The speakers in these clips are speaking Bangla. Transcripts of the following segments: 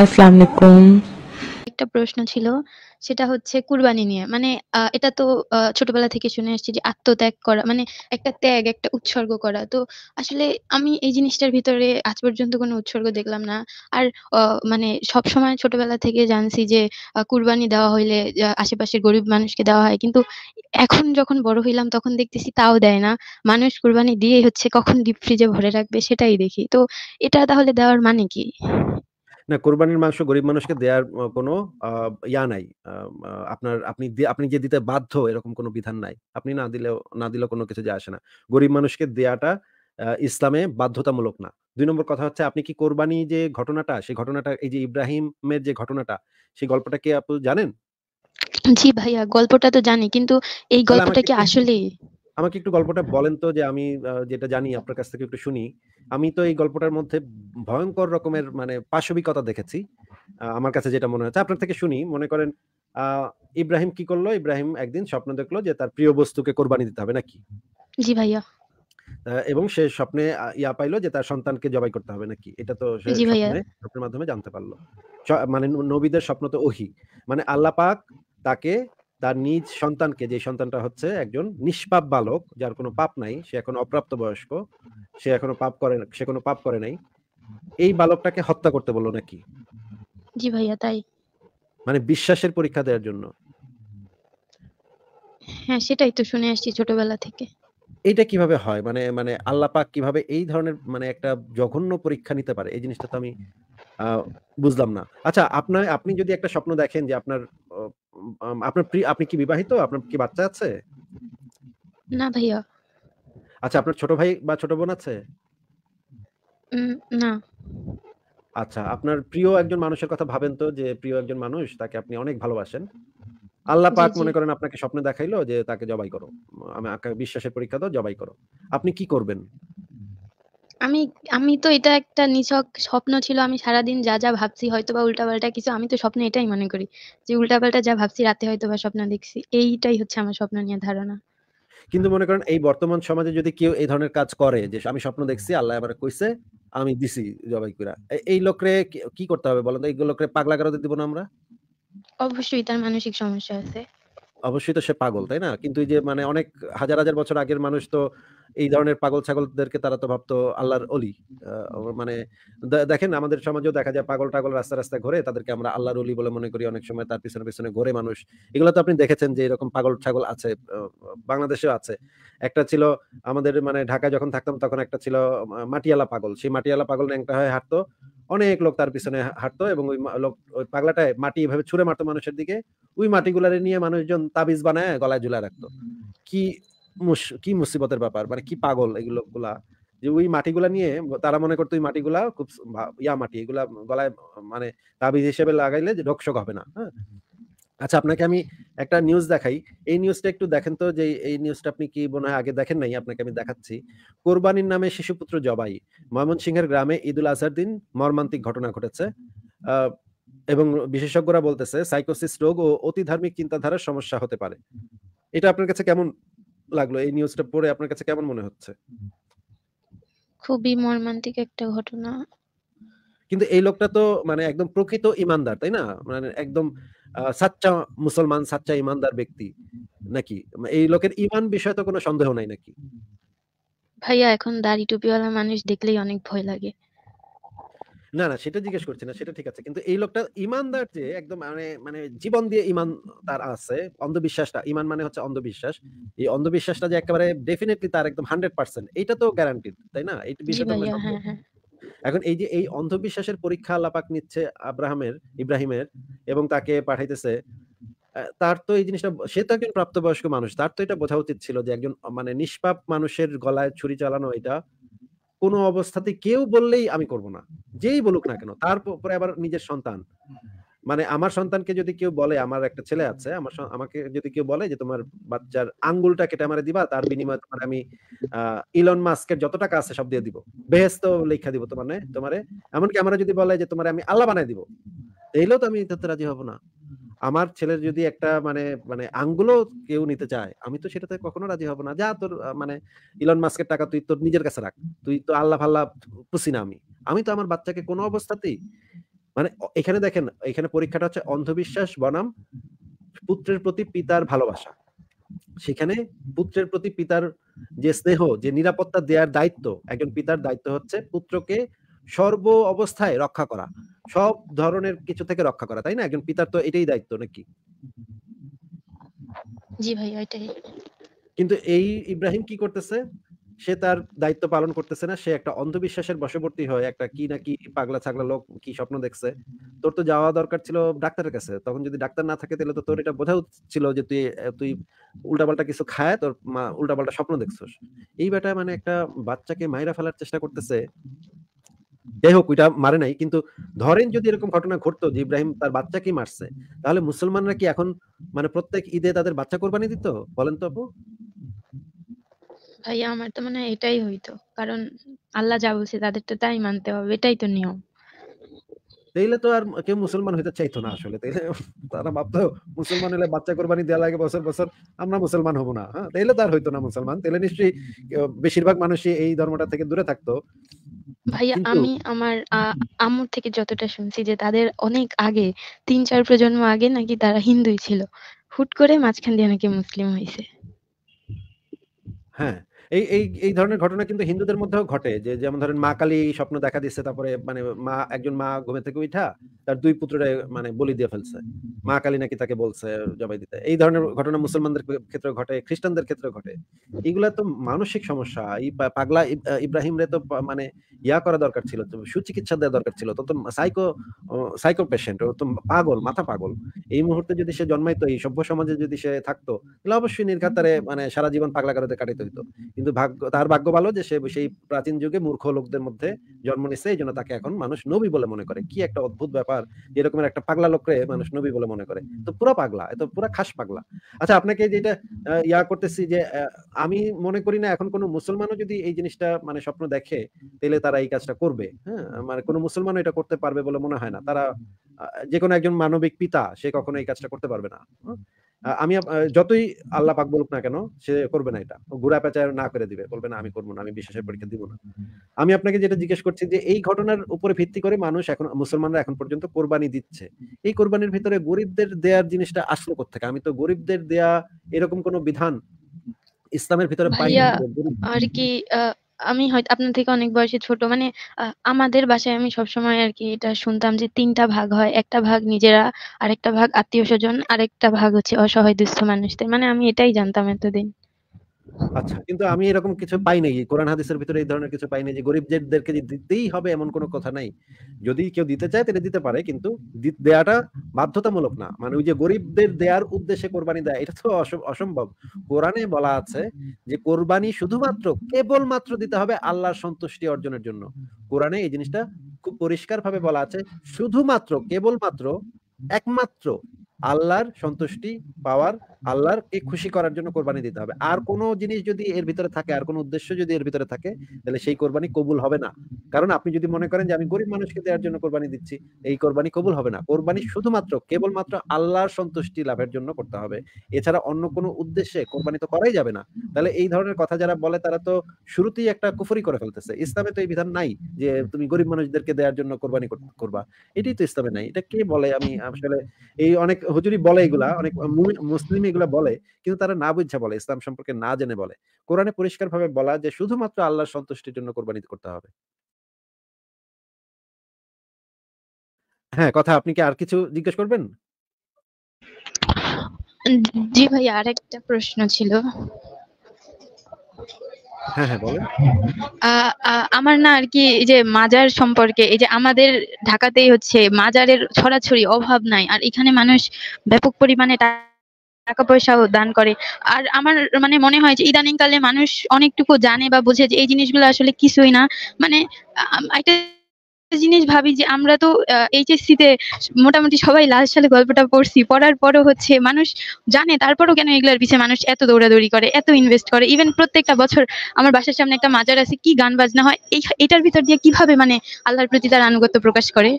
আসসালামু আলাইকুম একটা প্রশ্ন ছিল সেটা হচ্ছে কুরবানি নিয়ে মানে এটা তো ছোটবেলা থেকে শুনে আসছি যে আত্মত্যাগ করা মানে একটা ত্যাগ একটা উৎসর্গ করা তো আসলে আমি এই জিনিসটার ভিতরে আজ পর্যন্ত কোনো উৎসর্গ দেখলাম না আর মানে সব সময় ছোটবেলা থেকে জানছি যে কুরবানি দেওয়া হইলে আশেপাশের গরিব মানুষকে দেওয়া হয় কিন্তু এখন যখন বড় হইলাম তখন দেখতেছি তাও দেয় না মানুষ কুরবানি দিয়ে হচ্ছে কখন ডিপ ফ্রিজে ভরে রাখবে সেটাই দেখি তো এটা তাহলে দেওয়ার মানে কি না কোরবানির মাংস গরিব মানুষকে দেওয়ার কোনো ইয়া নাই আপনার আপনি আপনি যে দিতে বাধ্য এরকম কোনো বিধান নাই আপনি না দিলেও না দিলেও কোনো কিছু যায় আসে না গরিব মানুষকে দেয়াটা ইসলামে বাধ্যতামূলক না দুই নম্বর কথা হচ্ছে আপনি কি কোরবানি যে ঘটনাটা সেই ঘটনাটা এই যে ইব্রাহিমের যে ঘটনাটা সেই গল্পটা কি আপনি জানেন জি ভাইয়া গল্পটা তো জানি কিন্তু এই গল্পটা কি আসলে আমাকে একটু গল্পটা হ্যাঁ। বলেন তো যে আমি যেটা জানি আপনার কাছ থেকে একটু শুনি আমি তো এই গল্পটার মধ্যে ভয়ঙ্কর রকমের মানে পাশবিকতা দেখেছি আমার কাছে যেটা মনে হচ্ছে আপনার থেকে শুনি মনে করেন ইব্রাহিম কি করলো ইব্রাহিম একদিন স্বপ্ন দেখলো যে তার প্রিয় বস্তুকে কোরবানি দিতে হবে নাকি জি ভাইয়া এবং সে স্বপ্নে ইয়া পাইলো যে তার সন্তানকে জবাই করতে হবে নাকি এটা তো স্বপ্নের মাধ্যমে জানতে পারলো মানে নবীদের স্বপ্ন তো ওহি মানে আল্লাপাক তাকে তার নিজ সন্তানকে যে সন্তানটা হচ্ছে একজন নিষ্পাপ বালক যার কোনো পাপ নাই সে এখন অপ্রাপ্ত বয়স্ক সে এখনো পাপ করে সে কোনো পাপ করে নাই এই বালকটাকে হত্যা করতে বললো নাকি জি ভাইয়া তাই মানে বিশ্বাসের পরীক্ষা দেওয়ার জন্য হ্যাঁ সেটাই তো শুনে আসছি ছোটবেলা থেকে এটা কিভাবে হয় মানে মানে আল্লাহ পাক কিভাবে এই ধরনের মানে একটা জঘন্য পরীক্ষা নিতে পারে এই জিনিসটা তো আমি বুঝলাম না আচ্ছা আপনার আপনি যদি একটা স্বপ্ন দেখেন যে আপনার আপনার আপনি কি বিবাহিত আপনার কি বাচ্চা আছে না ভাইয়া আচ্ছা আপনার ছোট ভাই বা ছোট বোন আছে না আচ্ছা আপনার প্রিয় একজন মানুষের কথা ভাবেন তো যে প্রিয় একজন মানুষ তাকে আপনি অনেক ভালোবাসেন আল্লাহ পাক মনে করেন আপনাকে স্বপ্নে দেখাইলো যে তাকে জবাই করো আকা বিশ্বাসের পরীক্ষা দাও জবাই করো আপনি কি করবেন আমি আমি তো এটা একটা নিছক স্বপ্ন ছিল আমি সারাদিন যা যা ভাবছি হয়তো বা উল্টাপাল্টা কিছু আমি তো স্বপ্ন এটাই মনে করি যে উল্টাপাল্টা যা ভাবছি রাতে হয়তো বা স্বপ্ন দেখছি এইটাই হচ্ছে আমার স্বপ্ন নিয়ে ধারণা কিন্তু মনে করেন এই বর্তমান সমাজে যদি কেউ এই ধরনের কাজ করে যে আমি স্বপ্ন দেখছি আল্লাহ আবার কইছে আমি দিছি জবাই কইরা এই লোকরে কি করতে হবে বলেন তো এই লোকরে পাগলা করে দিব না আমরা অবশ্যই তার মানসিক সমস্যা আছে অবশ্যই তো সে পাগল তাই না কিন্তু এই যে মানে অনেক হাজার হাজার বছর আগের মানুষ তো এই ধরনের পাগল ছাগলদেরকে তারা তো ভাবতো আল্লাহর অলি মানে দেখেন আমাদের সমাজেও দেখা যায় পাগল টাগল রাস্তা রাস্তা ঘুরে তাদেরকে আমরা আল্লাহর অলি বলে মনে করি অনেক সময় তার পিছনে পিছনে ঘোরে মানুষ এগুলো তো আপনি দেখেছেন যে এরকম পাগল ছাগল আছে বাংলাদেশেও আছে একটা ছিল আমাদের মানে ঢাকা যখন থাকতাম তখন একটা ছিল মাটিয়ালা পাগল সেই মাটিয়ালা পাগল একটা হয় হাঁটতো অনেক লোক তার পিছনে হাঁটতো এবং ওই লোক ওই পাগলাটায় মাটি এভাবে ছুড়ে মারতো মানুষের দিকে ওই মাটিগুলা নিয়ে মানুষজন তাবিজ বানায় গলায় ঝুলা রাখতো কি কি মুসিবতের ব্যাপার মানে কি পাগল এগুলো গুলা যে ওই মাটিগুলা নিয়ে তারা মনে করতো ওই মাটিগুলা খুব ইয়া মাটি এগুলা গলায় মানে তাবিজ হিসেবে লাগাইলে যে রোগশোক হবে না হ্যাঁ আচ্ছা আপনাকে আমি একটা নিউজ দেখাই এই নিউজটা একটু দেখেন তো যে এই নিউজটা আপনি কি মনে হয় আগে দেখেন নাই আপনাকে আমি দেখাচ্ছি কোরবানির নামে শিশুপুত্র জবাই ময়মনসিংহের গ্রামে ঈদ উল আজহার দিন মর্মান্তিক ঘটনা ঘটেছে এবং বিশেষজ্ঞরা বলতেছে সাইকোসিস রোগ ও অতি ধার্মিক চিন্তাধারার সমস্যা হতে পারে এটা আপনার কাছে কেমন লাগলো এই নিউজটা পড়ে আপনার কাছে কেমন মনে হচ্ছে খুবই মর্মান্তিক একটা ঘটনা কিন্তু এই লোকটা তো মানে একদম প্রকৃত ইমানদার তাই না মানে একদম সাচ্চা মুসলমান সাচ্চা ইমানদার ব্যক্তি নাকি এই লোকের ইমান বিষয়ে তো কোনো সন্দেহ নাই নাকি ভাইয়া এখন দাড়ি টুপিওয়ালা মানুষ দেখলেই অনেক ভয় লাগে না না সেটা জিজ্ঞেস করছি না সেটা ঠিক আছে কিন্তু এই লোকটা ইমানদার যে একদম মানে মানে জীবন দিয়ে ইমান তার আছে অন্ধবিশ্বাসটা ইমান মানে হচ্ছে অন্ধবিশ্বাস এই অন্ধবিশ্বাসটা যে একেবারে ডেফিনেটলি তার একদম হান্ড্রেড পার্সেন্ট এটা তো গ্যারান্টিড তাই না এই বিষয়টা এখন এই যে এই অন্ধবিশ্বাসের পরীক্ষা আল্লাপাক নিচ্ছে আব্রাহামের ইব্রাহিমের এবং তাকে পাঠাইতেছে তার তো এই জিনিসটা সে তো একজন প্রাপ্তবয়স্ক মানুষ তার তো এটা বোঝা উচিত ছিল যে একজন মানে নিষ্পাপ মানুষের গলায় ছুরি চালানো এটা কোনো অবস্থাতে কেউ বললেই আমি করব না যেই বলুক না কেন তারপরে আবার নিজের সন্তান মানে আমার সন্তানকে যদি কেউ বলে আমার একটা ছেলে আছে আমার আমাকে যদি কেউ বলে যে তোমার বাচ্চার আঙ্গুলটা কেটে আমার দিবা তার বিনিময়ে তোমার আমি ইলন মাস্কের যত টাকা আছে সব দিয়ে দিব বেহেস্ত লেখা দিব তোমার তোমারে এমনকি আমরা যদি বলে যে তোমার আমি আল্লাহ বানাই দিব এইলেও তো আমি তাতে রাজি হব না আমার ছেলের যদি একটা মানে মানে আঙ্গুলো কেউ নিতে চায় আমি তো সেটাতে কখনো রাজি হব না যা তোর মানে ইলন মাস্কের টাকা তুই তোর নিজের কাছে রাখ তুই তো আল্লাহ ফাল্লাহ পুষি না আমি আমি তো আমার বাচ্চাকে কোনো অবস্থাতেই মানে এখানে দেখেন এখানে পরীক্ষাটা হচ্ছে অন্ধবিশ্বাস বনাম পুত্রের প্রতি পিতার ভালোবাসা সেখানে পুত্রের প্রতি পিতার যে স্নেহ যে নিরাপত্তা দেওয়ার দায়িত্ব একজন পিতার দায়িত্ব হচ্ছে পুত্রকে সর্ব অবস্থায় রক্ষা করা সব ধরনের কিছু থেকে রক্ষা করা তাই না একজন পিতার তো এটাই দায়িত্ব নাকি জি ভাই এটাই কিন্তু এই ইব্রাহিম কি করতেছে সে তার দায়িত্ব পালন করতেছে না সে একটা অন্ধবিশ্বাসের বশবর্তী হয় একটা কি না কি পাগলা ছাগলা লোক কি স্বপ্ন দেখছে তোর তো যাওয়া দরকার ছিল ডাক্তারের কাছে তখন যদি ডাক্তার না থাকে তাহলে তো তোর এটা বোঝা ছিল যে তুই তুই উল্টাপাল্টা কিছু খায় তোর মা উল্টাপাল্টা স্বপ্ন দেখছস এই বেটা মানে একটা বাচ্চাকে মাইরা ফেলার চেষ্টা করতেছে যাই হোক ওইটা মারে নাই কিন্তু ধরেন যদি এরকম ঘটনা ঘটতো যে ইব্রাহিম তার বাচ্চাকেই মারছে তাহলে মুসলমানরা কি এখন মানে প্রত্যেক ঈদে তাদের বাচ্চা কোরবানি দিত বলেন তো আপু ভাইয়া আমার তো মনে হয় এটাই হইতো কারণ আল্লাহ যা বলছে তাদের তো তাই মানতে হবে এটাই তো নিয়ম তাইলে তো আর কেউ মুসলমান হইতে চাইতো না আসলে তাইলে তারা ভাবতো মুসলমান হলে বাচ্চা কোরবানি দেওয়া লাগে বছর বছর আমরা মুসলমান হব না হ্যাঁ তাইলে তো আর হইতো না মুসলমান তাইলে নিশ্চয়ই বেশিরভাগ মানুষই এই ধর্মটা থেকে দূরে থাকতো ভাইয়া আমি আমার আমুর থেকে যতটা শুনছি যে তাদের অনেক আগে তিন চার প্রজন্ম আগে নাকি তারা হিন্দুই ছিল হুট করে মাঝখান দিয়ে নাকি মুসলিম হয়েছে হ্যাঁ এই এই এই ধরনের ঘটনা কিন্তু হিন্দুদের মধ্যেও ঘটে যে যেমন ধরেন মা কালী স্বপ্ন দেখা দিচ্ছে তারপরে মানে মা একজন মা ঘুমে থেকে উঠা তার দুই পুত্ররা মানে বলি দিয়ে ফেলছে মা কালী নাকি তাকে বলছে জবাই দিতে এই ধরনের ঘটনা মুসলমানদের ক্ষেত্রে ঘটে খ্রিস্টানদের ক্ষেত্রে ঘটে এগুলা তো মানসিক সমস্যা এই পাগলা ইব্রাহিম রে তো মানে ইয়া করা দরকার ছিল সুচিকিৎসা দেওয়া দরকার ছিল তো সাইকো সাইকো পেশেন্ট ও তো পাগল মাথা পাগল এই মুহূর্তে যদি সে জন্মাইতো এই সভ্য সমাজে যদি সে থাকতো তাহলে অবশ্যই নির্ঘাতারে মানে সারা জীবন পাগলা কাটাতে কাটাতে হইতো কিন্তু ভাগ্য তার ভাগ্য ভালো যে সে সেই প্রাচীন যুগে মূর্খ লোকদের মধ্যে জন্ম নিচ্ছে এই জন্য তাকে এখন মানুষ নবী বলে মনে করে কি একটা অদ্ভুত ব্যাপার এরকমের একটা পাগলা লোকরে মানুষ নবী বলে মনে করে তো পুরো পাগলা এত পুরো খাস পাগলা আচ্ছা আপনাকে যেটা ইয়া করতেছি যে আমি মনে করি না এখন কোনো মুসলমানও যদি এই জিনিসটা মানে স্বপ্ন দেখে তাহলে তারা এই কাজটা করবে হ্যাঁ মানে কোনো মুসলমানও এটা করতে পারবে বলে মনে হয় না তারা যে কোনো একজন মানবিক পিতা সে কখনো এই কাজটা করতে পারবে না আমি যতই আল্লাহ পাক বলুক না কেন সে করবে না এটা ঘুরা পেঁচায় না করে দিবে বলবে না আমি করবো না আমি বিশ্বাসের পরীক্ষা দিব না আমি আপনাকে যেটা জিজ্ঞেস করছি যে এই ঘটনার উপরে ভিত্তি করে মানুষ এখন মুসলমানরা এখন পর্যন্ত কোরবানি দিচ্ছে এই কোরবানির ভিতরে গরিবদের দেয়ার জিনিসটা আসলো কোথেকে আমি তো গরিবদের দেয়া এরকম কোন বিধান ইসলামের ভিতরে পাই আর কি আমি হয়তো আপনার থেকে অনেক বয়সে ছোট মানে আ আমাদের বাসায় আমি সবসময় আরকি এটা শুনতাম যে তিনটা ভাগ হয়। একটা ভাগ নিজেরা, আরেকটা ভাগ আত্মীয়স্বজন, আরেকটা ভাগ হচ্ছে অসহায় দুঃস্থ মানুষদের। মানে আমি এটাই জানতাম এতদিন। আচ্ছা কিন্তু আমি এরকম কিছু পাই নাই কোরআন হাদিসের ভিতরে এই ধরনের কিছু পাই নাই যে গরিবদেরকে দিতেই হবে এমন কোনো কথা নাই যদি কেউ দিতে চায় তাহলে দিতে পারে কিন্তু দেয়াটা বাধ্যতামূলক না মানে ওই যে গরিবদের দেয়ার উদ্দেশ্যে কোরবানি দেয় এটা তো অসম্ভব কোরআনে বলা আছে যে কোরবানি শুধুমাত্র কেবলমাত্র দিতে হবে আল্লাহর সন্তুষ্টি অর্জনের জন্য কোরআনে এই জিনিসটা খুব পরিষ্কার ভাবে বলা আছে শুধুমাত্র কেবলমাত্র একমাত্র আল্লাহর সন্তুষ্টি পাওয়ার আল্লাহর কে খুশি করার জন্য কোরবানি দিতে হবে আর কোন জিনিস যদি এর ভিতরে থাকে আর কোন উদ্দেশ্য যদি এর ভিতরে থাকে তাহলে সেই কোরবানি কবুল হবে না কারণ আপনি যদি মনে করেন যে আমি গরিব মানুষকে দেওয়ার জন্য কোরবানি দিচ্ছি এই কোরবানি কবুল হবে না কোরবানি শুধুমাত্র কেবলমাত্র আল্লাহর সন্তুষ্টি লাভের জন্য করতে হবে এছাড়া অন্য কোনো উদ্দেশ্যে কোরবানি তো করাই যাবে না তাহলে এই ধরনের কথা যারা বলে তারা তো শুরুতেই একটা কুফরি করে ফেলতেছে ইসলামে তো এই বিধান নাই যে তুমি গরিব মানুষদেরকে দেওয়ার জন্য কোরবানি করবা এটাই তো ইসলামে নাই এটা কে বলে আমি আসলে এই অনেক হুজুরি বলে এগুলা অনেক মুসলিম এগুলো বলে কিন্তু তারা না বুঝা বলে ইসলাম সম্পর্কে না জেনে বলে কোরআনে পরিষ্কারভাবে বলা যে শুধুমাত্র আল্লাহর সন্তুষ্টির জন্য কোরবানি করতে হবে হ্যাঁ কথা আপনি কি আর কিছু জিজ্ঞেস করবেন জি ভাই আরেকটা প্রশ্ন ছিল হ্যাঁ, হ্যাঁ, আমার না আর কি যে মাজার সম্পর্কে এই যে আমাদের ঢাকাতেই হচ্ছে মাজারের ছড়াছড়ি অভাব নাই আর এখানে মানুষ ব্যাপক পরিমাণে টাকা পয়সাও দান করে আর আমার মানে মনে হয় যে ইদানিং কালে মানুষ অনেকটুকু জানে বা বোঝে যে এই জিনিসগুলো আসলে কিছুই না মানে একটা জিনিস ভাবি যে আমরা তো এইচএসসি তে মোটামুটি সবাই লাস্ট সালে গল্পটা পড়ছি পড়ার পরও হচ্ছে মানুষ জানে তারপরও কেন এগুলোর পিছিয়ে মানুষ এত দৌড়াদৌড়ি করে এত ইনভেস্ট করে ইভেন প্রত্যেকটা বছর আমার বাসার সামনে একটা মাজার আছে কি গান বাজনা হয় এই এটার ভিতর দিয়ে কিভাবে মানে আল্লাহর প্রতি তার আনুগত্য প্রকাশ করে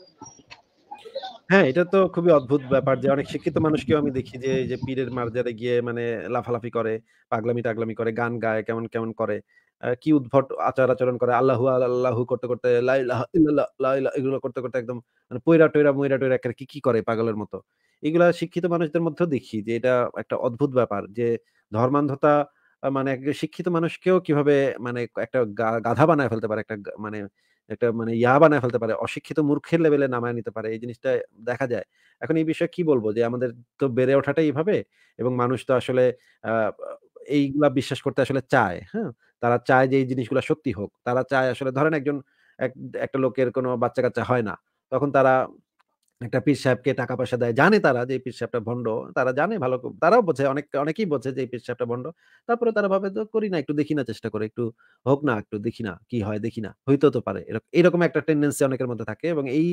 হ্যাঁ এটা তো খুবই অদ্ভুত ব্যাপার যে অনেক শিক্ষিত মানুষকেও আমি দেখি যে যে পীরের মার্জারে গিয়ে মানে লাফালাফি করে পাগলামি টাগলামি করে গান গায় কেমন কেমন করে কি উদ্ভট আচার আচরণ করে আল্লাহু আল্লাহু করতে করতে এগুলো করতে করতে একদম মানে পৈরা টৈরা মৈরা টৈরা কি কি করে পাগলের মতো এগুলা শিক্ষিত মানুষদের মধ্যে দেখি যে এটা একটা অদ্ভুত ব্যাপার যে ধর্মান্ধতা মানে শিক্ষিত মানুষকেও কিভাবে মানে একটা গাধা বানায় ফেলতে পারে একটা মানে একটা মানে ইয়া বানায় ফেলতে পারে অশিক্ষিত মূর্খের লেভেলে নামায় নিতে পারে এই জিনিসটা দেখা যায় এখন এই বিষয়ে কি বলবো যে আমাদের তো বেড়ে ওঠাটাই এইভাবে এবং মানুষ তো আসলে আহ এইগুলা বিশ্বাস করতে আসলে চায় হ্যাঁ তারা চায় যে এই জিনিসগুলো সত্যি হোক তারা চায় আসলে ধরেন একজন এক- একটা লোকের কোনো বাচ্চা কাচ্চা হয় না তখন তারা একটা পীর সাহেবকে টাকা পয়সা দেয় জানে তারা যে পীর সাহেবটা ভণ্ড তারা জানে ভালো তারাও বোঝে অনেক অনেকেই বোঝে যে পীর সাহেবটা ভণ্ড তারপরে তারা ভাবে তো করি না একটু দেখি না চেষ্টা করে একটু হোক না একটু দেখি না কি হয় দেখি না হইতে তো পারে এরকম একটা টেন্ডেন্সি অনেকের মধ্যে থাকে এবং এই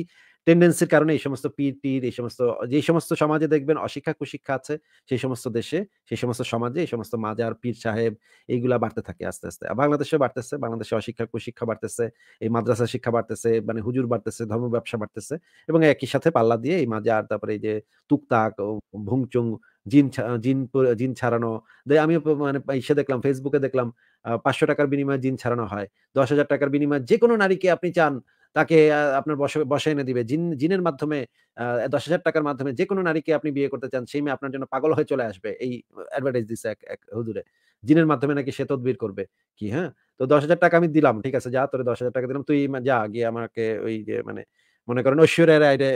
টেন্ডেন্সির কারণে এই সমস্ত পিটির এই সমস্ত যে সমস্ত সমাজে দেখবেন অশিক্ষা কুশিক্ষা আছে সেই সমস্ত দেশে সেই সমস্ত সমাজে এই সমস্ত মাজার পীর সাহেব এইগুলা বাড়তে থাকে আস্তে আস্তে বাংলাদেশে বাড়তেছে বাংলাদেশে অশিক্ষা কুশিক্ষা বাড়তেছে এই মাদ্রাসা শিক্ষা বাড়তেছে মানে হুজুর বাড়তেছে ধর্ম ব্যবসা বাড়তেছে এবং একই সাথে পাল্লা দিয়ে এই মাজার তারপরে এই যে তুকতাক ভুংচুং জিন জিন জিন ছাড়ানো আমি মানে ইসে দেখলাম ফেসবুকে দেখলাম পাঁচশো টাকার বিনিময়ে জিন ছাড়ানো হয় দশ হাজার টাকার বিনিময়ে যে কোনো নারীকে আপনি চান তাকে আপনার বসে এনে দিবে জিন জিনের মাধ্যমে দশ হাজার টাকার মাধ্যমে যে কোনো নারীকে আপনি বিয়ে করতে চান সেই মেয়ে আপনার জন্য পাগল হয়ে চলে আসবে এই অ্যাডভার্টাইজ দিচ্ছে এক এক হুজুরে জিনের মাধ্যমে নাকি সে তদবির করবে কি হ্যাঁ তো দশ হাজার টাকা আমি দিলাম ঠিক আছে যা তোরে দশ হাজার টাকা দিলাম তুই যা গিয়ে আমাকে ওই যে মানে মনে করেন ঐশ্বরের আইরে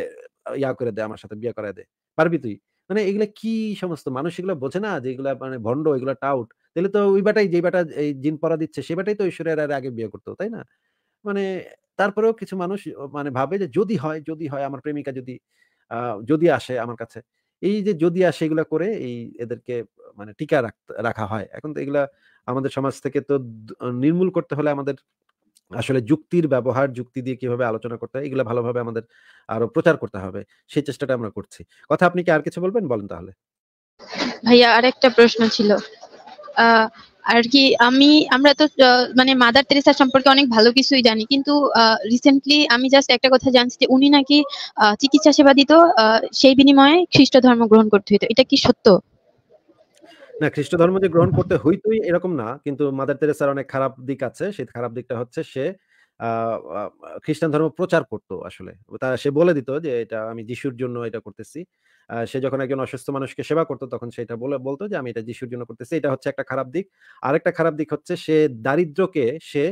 ইয়া করে দে আমার সাথে বিয়ে করাই দে পারবি তুই মানে এগুলো কি সমস্ত মানুষ এগুলো বোঝে না যে এগুলো মানে ভণ্ড এগুলো টাউট তাহলে তো ওই বাটাই যে বাটা এই জিন পরা দিচ্ছে সে বাটাই তো ঐশ্বরের আগে বিয়ে করতো তাই না মানে তারপরেও কিছু মানুষ মানে ভাবে যে যদি হয় যদি হয় আমার প্রেমিকা যদি যদি আসে আমার কাছে এই যে যদি আসে এগুলা করে এই এদেরকে মানে টিকা রাখা হয় এখন তো এগুলা আমাদের সমাজ থেকে তো নির্মূল করতে হলে আমাদের আসলে যুক্তির ব্যবহার যুক্তি দিয়ে কিভাবে আলোচনা করতে হয় এগুলো ভালোভাবে আমাদের আরো প্রচার করতে হবে সেই চেষ্টাটা আমরা করছি কথা আপনি কি আর কিছু বলবেন বলেন তাহলে ভাইয়া আরেকটা প্রশ্ন ছিল আর কি আমি আমরা তো মানে মাদার তেরেসা সম্পর্কে অনেক ভালো কিছুই জানি কিন্তু রিসেন্টলি আমি জাস্ট একটা কথা জানছি যে উনি নাকি চিকিৎসা সেবা দিত সেই বিনিময়ে খ্রিস্ট ধর্ম গ্রহণ করতে হইতো এটা কি সত্য না খ্রিস্ট ধর্ম যে গ্রহণ করতে হইতোই এরকম না কিন্তু মাদার তেরেসার অনেক খারাপ দিক আছে সেই খারাপ দিকটা হচ্ছে সে খ্রিস্টান ধর্ম প্রচার করত আসলে তা সে বলে দিত যে এটা আমি যিশুর জন্য এটা করতেছি সে যখন একজন অসুস্থ মানুষকে সেবা করতো তখন সেটা বলে বলতো যে আমি এটা যিশুর জন্য করতেছি এটা হচ্ছে একটা খারাপ দিক আরেকটা খারাপ দিক হচ্ছে সে দারিদ্রকে সে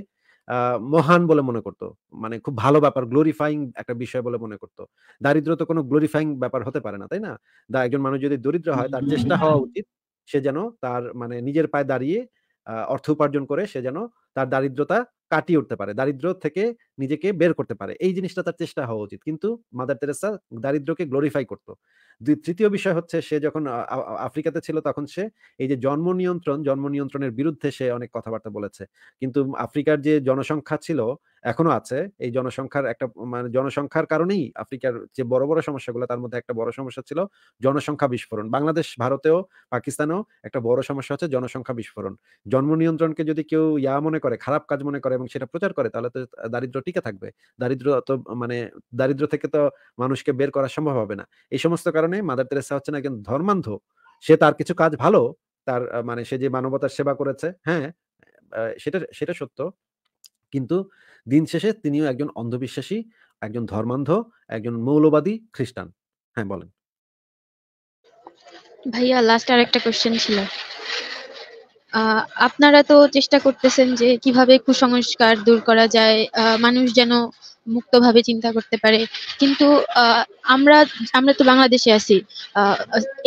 মহান বলে মনে করতো মানে খুব ভালো ব্যাপার গ্লোরিফাইং একটা বিষয় বলে মনে করতো দারিদ্র তো কোনো গ্লোরিফাইং ব্যাপার হতে পারে না তাই না একজন মানুষ যদি দরিদ্র হয় তার চেষ্টা হওয়া উচিত সে যেন তার মানে নিজের পায়ে দাঁড়িয়ে অর্থ উপার্জন করে সে যেন তার দারিদ্রতা কাটিয়ে উঠতে পারে দারিদ্র থেকে নিজেকে বের করতে পারে এই জিনিসটা তার চেষ্টা হওয়া উচিত কিন্তু মাদার তেরেসা দারিদ্রকে গ্লোরিফাই করতো তৃতীয় বিষয় হচ্ছে সে যখন আফ্রিকাতে ছিল তখন সে এই যে জন্ম নিয়ন্ত্রণ জন্ম নিয়ন্ত্রণের বিরুদ্ধে সে অনেক কথাবার্তা বলেছে কিন্তু আফ্রিকার যে জনসংখ্যা ছিল এখনো আছে এই জনসংখ্যার একটা মানে জনসংখ্যার কারণেই আফ্রিকার যে বড় বড় সমস্যাগুলো তার মধ্যে একটা বড় সমস্যা ছিল জনসংখ্যা বিস্ফোরণ বাংলাদেশ ভারতেও পাকিস্তানেও একটা বড় সমস্যা হচ্ছে জনসংখ্যা বিস্ফোরণ জন্ম নিয়ন্ত্রণকে যদি কেউ ইয়া মনে করে খারাপ কাজ মনে করে এবং সেটা প্রচার করে তাহলে তো দারিদ্র টিকে থাকবে দারিদ্র তো মানে দারিদ্র থেকে তো মানুষকে বের করা সম্ভব হবে না এই সমস্ত কারণে মাদার তেরেসা হচ্ছে না একজন ধর্মান্ধ সে তার কিছু কাজ ভালো তার মানে সে যে মানবতার সেবা করেছে হ্যাঁ সেটা সেটা সত্য কিন্তু দিন শেষে তিনিও একজন অন্ধবিশ্বাসী একজন ধর্মান্ধ একজন মৌলবাদী খ্রিস্টান হ্যাঁ বলেন ভাইয়া লাস্ট আর একটা কোয়েশ্চেন ছিল আপনারা তো চেষ্টা করতেছেন যে কিভাবে কুসংস্কার দূর করা যায় মানুষ যেন মুক্তভাবে চিন্তা করতে পারে কিন্তু আমরা আমরা তো বাংলাদেশে আছি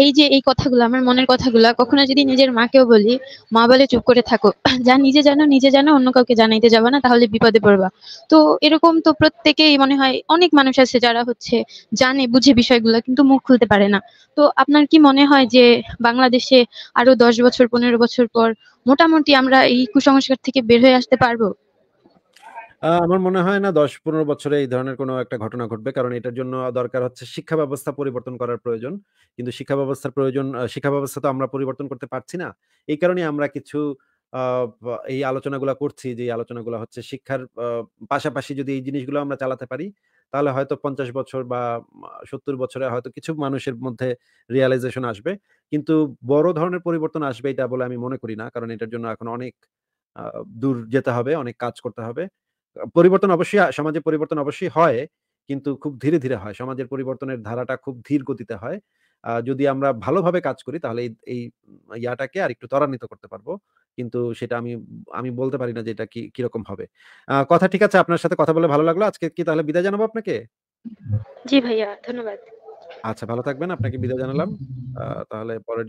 এই যে এই কথাগুলো আমার মনের কথাগুলো কখনো যদি নিজের মাকেও বলি মা বলে চুপ করে থাকো যা নিজে জানো নিজে জানো অন্য কাউকে জানাইতে যাবো না তাহলে বিপদে পড়বা তো এরকম তো প্রত্যেকেই মনে হয় অনেক মানুষ আছে যারা হচ্ছে জানে বুঝে বিষয়গুলো কিন্তু মুখ খুলতে পারে না তো আপনার কি মনে হয় যে বাংলাদেশে আরো দশ বছর পনেরো বছর পর মোটামুটি আমরা এই কুসংস্কার থেকে বের হয়ে আসতে পারবো আমার মনে হয় না দশ পনেরো বছরে এই ধরনের কোনো একটা ঘটনা ঘটবে। কারণ এটার জন্য দরকার হচ্ছে শিক্ষা ব্যবস্থা পরিবর্তন করার প্রয়োজন। কিন্তু শিক্ষা ব্যবস্থার প্রয়োজন শিক্ষা ব্যবস্থা তো আমরা পরিবর্তন করতে পারছি না। এই কারণে আমরা কিছু এই আলোচনাগুলো করছি যে, আলোচনাগুলো হচ্ছে শিক্ষার পাশাপাশি যদি এই জিনিসগুলো আমরা চালাতে পারি, তাহলে হয়তো পঞ্চাশ বছর বা সত্তর বছরে হয়তো কিছু মানুষের মধ্যে রিয়েলাইজেশন আসবে। কিন্তু বড় ধরনের পরিবর্তন আসবে এটা বলে আমি মনে করি না। কারণ এটার জন্য এখন অনেক দূর যেতে হবে, অনেক কাজ করতে হবে। পরিবর্তন অবশ্যই সমাজে পরিবর্তন অবশ্যই হয় কিন্তু খুব ধীরে ধীরে হয় সমাজের পরিবর্তনের ধারাটা খুব ধীর গতিতে হয় যদি আমরা ভালোভাবে কাজ করি তাহলে এই ইয়াটাকে আর একটু ত্বরান্বিত করতে পারবো কিন্তু সেটা আমি আমি বলতে পারি না যে এটা কি কিরকম হবে কথা ঠিক আছে আপনার সাথে কথা বলে ভালো লাগলো আজকে কি তাহলে বিদায় জানাবো আপনাকে জি ভাইয়া ধন্যবাদ আচ্ছা ভালো থাকবেন আপনাকে বিদায় জানালাম তাহলে পরের